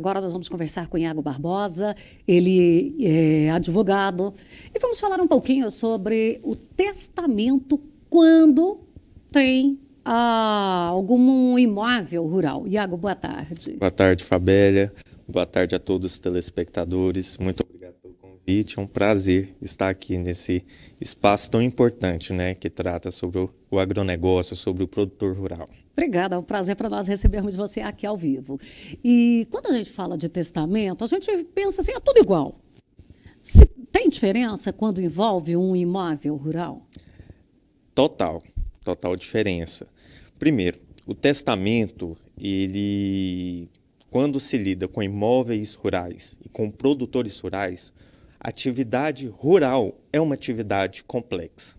Agora nós vamos conversar com Iago Barbosa, ele é advogado, e vamos falar um pouquinho sobre o testamento quando tem ah, algum imóvel rural. Iago, boa tarde. Boa tarde, Fabélia. Boa tarde a todos os telespectadores. Muito obrigado pelo convite. É um prazer estar aqui nesse espaço tão importante, né, que trata sobre o agronegócio, sobre o produtor rural. Obrigada, é um prazer para nós recebermos você aqui ao vivo. E quando a gente fala de testamento, a gente pensa assim, é tudo igual. Se tem diferença quando envolve um imóvel rural? Total, total diferença. Primeiro, o testamento, ele quando se lida com imóveis rurais e com produtores rurais, a atividade rural é uma atividade complexa.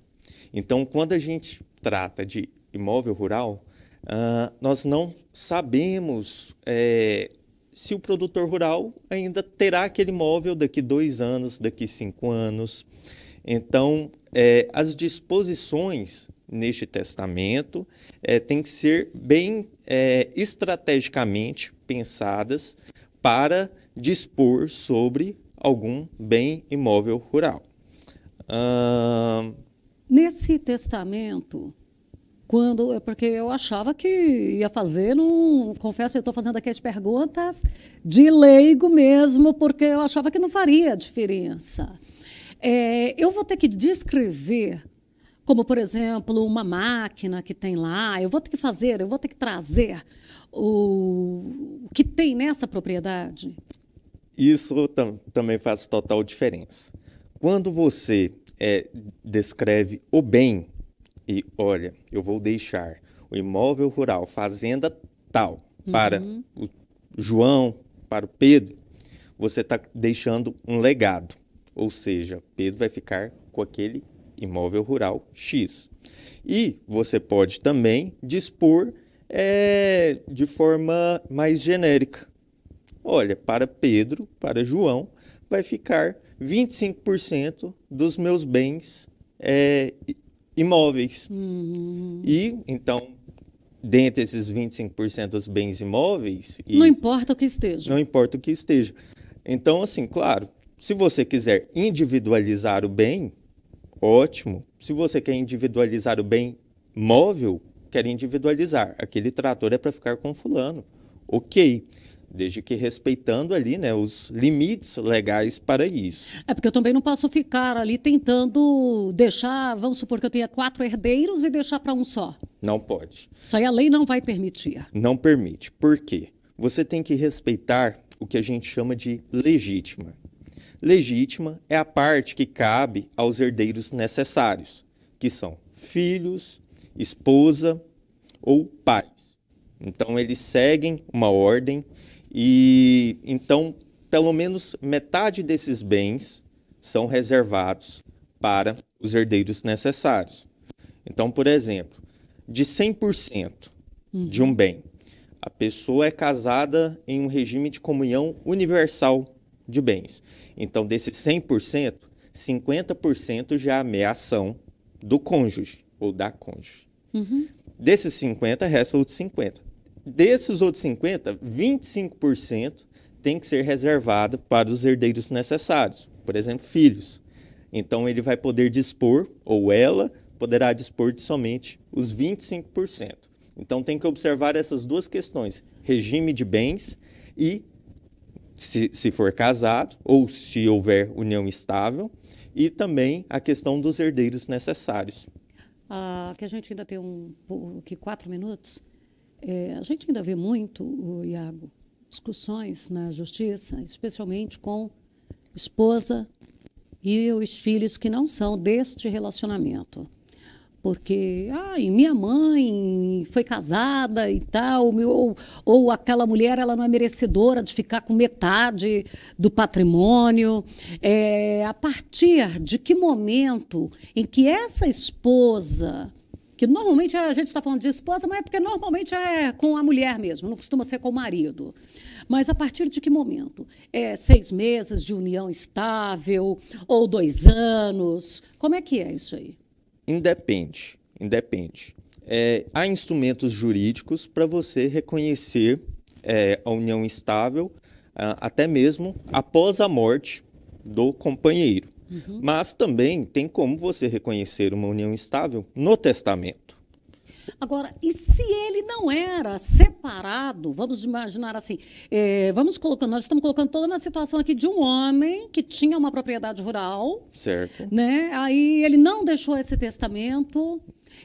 Então, quando a gente trata de imóvel rural, Uh, nós não sabemos é, se o produtor rural ainda terá aquele imóvel daqui dois anos, daqui cinco anos. Então, é, as disposições neste testamento é, têm que ser bem é, estrategicamente pensadas para dispor sobre algum bem imóvel rural. Ah, Nesse testamento, quando, é porque eu achava que ia fazer, não, confesso, eu estou fazendo aqui as perguntas de leigo mesmo, porque eu achava que não faria diferença. É, eu vou ter que descrever como por exemplo uma máquina que tem lá, eu vou ter que fazer, eu vou ter que trazer o, que tem nessa propriedade? Isso tam também faz total diferença. Quando você é, descreve o bem, e olha, eu vou deixar o imóvel rural, fazenda tal, uhum. para o João, para o Pedro, você está deixando um legado. Ou seja, Pedro vai ficar com aquele imóvel rural X. E você pode também dispor é, de forma mais genérica. Olha, para Pedro, para João, vai ficar 25% dos meus bens é, imóveis. Uhum. E, então, dentre esses 25% dos bens imóveis. não importa o que esteja. Não importa o que esteja. Então, assim, claro, se você quiser individualizar o bem, ótimo. Se você quer individualizar o bem móvel, quer individualizar. Aquele trator é para ficar com fulano. Ok desde que respeitando ali né, os limites legais para isso. É porque eu também não posso ficar ali tentando deixar, vamos supor que eu tenha quatro herdeiros e deixar para um só. Não pode. Isso aí a lei não vai permitir. Não permite. Por quê? Você tem que respeitar o que a gente chama de legítima. Legítima é a parte que cabe aos herdeiros necessários, que são filhos, esposa ou pais. Então eles seguem uma ordem e então, pelo menos metade desses bens são reservados para os herdeiros necessários. Então, por exemplo, de 100% uhum. de um bem, a pessoa é casada em um regime de comunhão universal de bens. Então, desses 100%, 50% já é ameação do cônjuge ou da cônjuge. Uhum. Desses 50, resta outros 50 desses outros 50, 25% tem que ser reservado para os herdeiros necessários, por exemplo, filhos. Então ele vai poder dispor, ou ela poderá dispor de somente os 25%. Então tem que observar essas duas questões: regime de bens e se, se for casado ou se houver união estável, e também a questão dos herdeiros necessários. Ah, que a gente ainda tem um, que quatro minutos. É, a gente ainda vê muito, o Iago, discussões na justiça, especialmente com esposa e os filhos que não são deste relacionamento. Porque, ai, minha mãe foi casada e tal, ou, ou aquela mulher ela não é merecedora de ficar com metade do patrimônio. É, a partir de que momento em que essa esposa que normalmente a gente está falando de esposa, mas é porque normalmente é com a mulher mesmo, não costuma ser com o marido. Mas a partir de que momento? É seis meses de união estável ou dois anos? Como é que é isso aí? Independe, independe. É, há instrumentos jurídicos para você reconhecer é, a união estável ah, até mesmo após a morte do companheiro. Uhum. Mas também tem como você reconhecer uma união estável no testamento. Agora, e se ele não era separado, vamos imaginar assim, eh, vamos colocando, nós estamos colocando toda na situação aqui de um homem que tinha uma propriedade rural. Certo. Né? Aí ele não deixou esse testamento,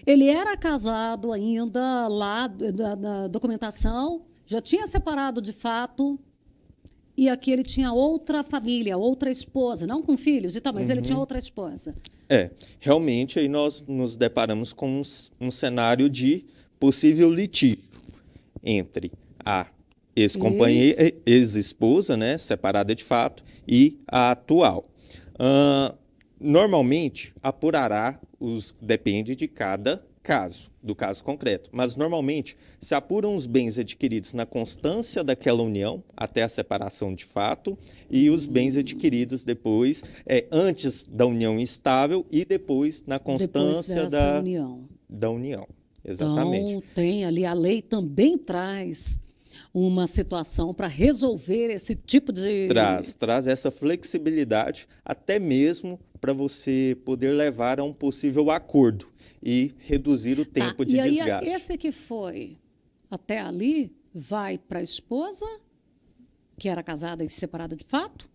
ele era casado ainda lá da, da documentação, já tinha separado de fato, e aqui ele tinha outra família, outra esposa, não com filhos e tal, mas uhum. ele tinha uhum. outra esposa. É, realmente aí nós nos deparamos com um, um cenário de possível litígio entre a ex-companheira, ex-esposa, né, separada de fato, e a atual. Uh, normalmente apurará os depende de cada caso, do caso concreto, mas normalmente se apuram os bens adquiridos na constância daquela união até a separação de fato e os bens adquiridos depois, é, antes da união estável e depois na constância depois da, união. da união. Exatamente. Então, tem ali, a lei também traz uma situação para resolver esse tipo de. Traz, traz essa flexibilidade até mesmo para você poder levar a um possível acordo e reduzir o tá, tempo tá, de e desgaste. esse que foi até ali vai para a esposa, que era casada e separada de fato,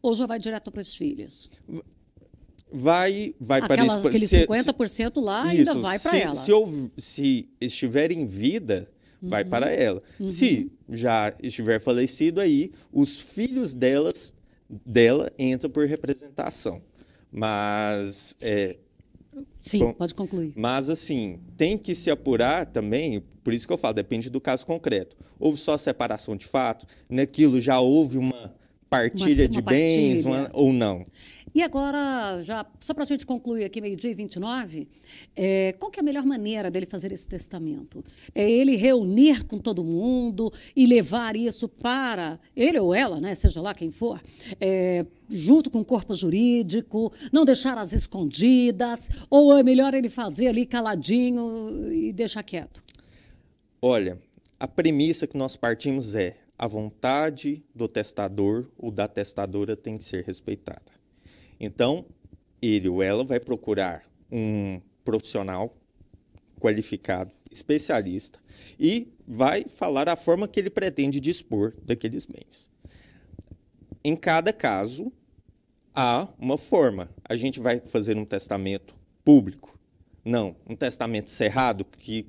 ou já vai direto para os filhos? Vai, vai para a esposa. Aquele 50% se, lá isso, ainda vai para ela. Se, se estiver em vida uhum. vai para uhum. ela. Uhum. Se já estiver falecido, aí os filhos delas, dela entram por representação. Mas. É, Sim, bom, pode concluir. Mas, assim, tem que se apurar também, por isso que eu falo, depende do caso concreto. Houve só separação de fato, naquilo já houve uma partilha uma, uma de bens Uma, ou não. E agora, já só para a gente concluir aqui, meio-dia e 29, é, qual que é a melhor maneira dele fazer esse testamento? É ele reunir com todo mundo e levar isso para ele ou ela, né, seja lá quem for, é, junto com o corpo jurídico, não deixar as escondidas, ou é melhor ele fazer ali caladinho e deixar quieto? Olha, a premissa que nós partimos é a vontade do testador ou da testadora tem que ser respeitada. Então, ele ou ela vai procurar um profissional qualificado, especialista, e vai falar a forma que ele pretende dispor daqueles bens. Em cada caso, há uma forma. A gente vai fazer um testamento público. Não, um testamento cerrado que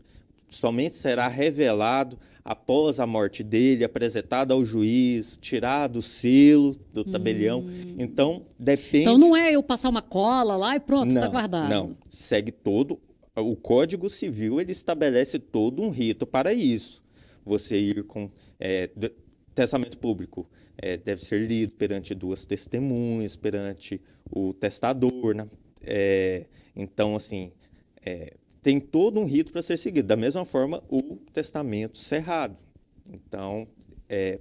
somente será revelado após a morte dele, apresentado ao juiz, tirado o selo do tabelião. Hum. Então, depende. Então, não é eu passar uma cola lá e pronto, está guardado. Não, segue todo. O Código Civil ele estabelece todo um rito para isso. Você ir com. É, testamento público é, deve ser lido perante duas testemunhas, perante o testador. Né? É, então, assim. É, tem todo um rito para ser seguido. Da mesma forma, o testamento cerrado. Então, é,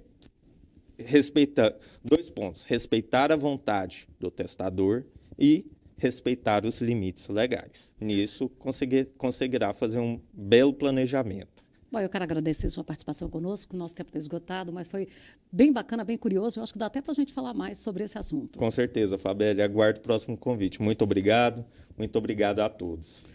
respeita dois pontos: respeitar a vontade do testador e respeitar os limites legais. Nisso, conseguir, conseguirá fazer um belo planejamento. Bom, eu quero agradecer sua participação conosco, nosso tempo está esgotado, mas foi bem bacana, bem curioso. Eu acho que dá até para a gente falar mais sobre esse assunto. Com certeza, Fabélia. Aguardo o próximo convite. Muito obrigado. Muito obrigado a todos.